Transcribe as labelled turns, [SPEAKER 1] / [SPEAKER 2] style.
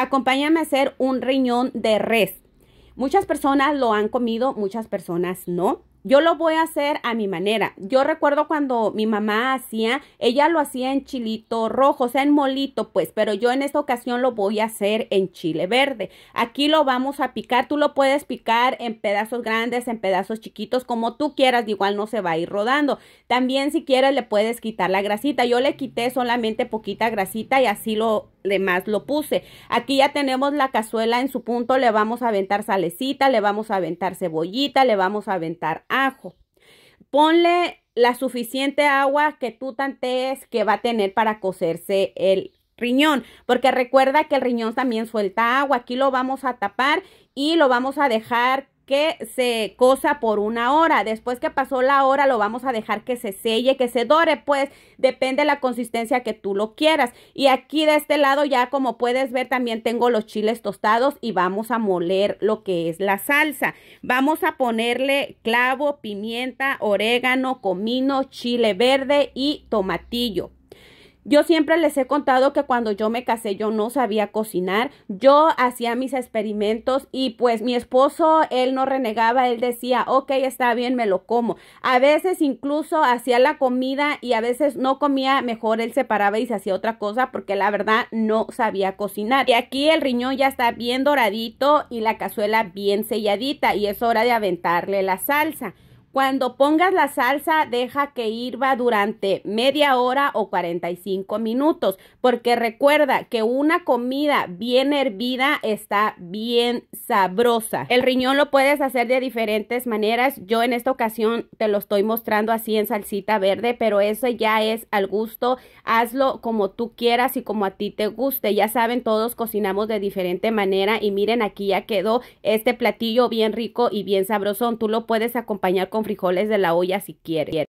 [SPEAKER 1] Acompáñame a hacer un riñón de res. Muchas personas lo han comido, muchas personas no. Yo lo voy a hacer a mi manera. Yo recuerdo cuando mi mamá hacía, ella lo hacía en chilito rojo, o sea, en molito, pues, pero yo en esta ocasión lo voy a hacer en chile verde. Aquí lo vamos a picar, tú lo puedes picar en pedazos grandes, en pedazos chiquitos, como tú quieras, igual no se va a ir rodando. También si quieres le puedes quitar la grasita. Yo le quité solamente poquita grasita y así lo demás lo puse. Aquí ya tenemos la cazuela en su punto, le vamos a aventar salecita, le vamos a aventar cebollita, le vamos a aventar ajo. Ponle la suficiente agua que tú tantees que va a tener para cocerse el riñón, porque recuerda que el riñón también suelta agua. Aquí lo vamos a tapar y lo vamos a dejar que se cosa por una hora. Después que pasó la hora, lo vamos a dejar que se selle, que se dore, pues depende la consistencia que tú lo quieras. Y aquí de este lado ya como puedes ver también tengo los chiles tostados y vamos a moler lo que es la salsa. Vamos a ponerle clavo, pimienta, orégano, comino, chile verde y tomatillo. Yo siempre les he contado que cuando yo me casé yo no sabía cocinar, yo hacía mis experimentos y pues mi esposo, él no renegaba, él decía, ok, está bien, me lo como. A veces incluso hacía la comida y a veces no comía, mejor él se paraba y se hacía otra cosa porque la verdad no sabía cocinar. Y aquí el riñón ya está bien doradito y la cazuela bien selladita y es hora de aventarle la salsa. Cuando pongas la salsa, deja que hierva durante media hora o 45 minutos, porque recuerda que una comida bien hervida está bien sabrosa. El riñón lo puedes hacer de diferentes maneras. Yo en esta ocasión te lo estoy mostrando así en salsita verde, pero eso ya es al gusto. Hazlo como tú quieras y como a ti te guste. Ya saben, todos cocinamos de diferente manera y miren, aquí ya quedó este platillo bien rico y bien sabrosón. Tú lo puedes acompañar con frijoles de la olla si quiere.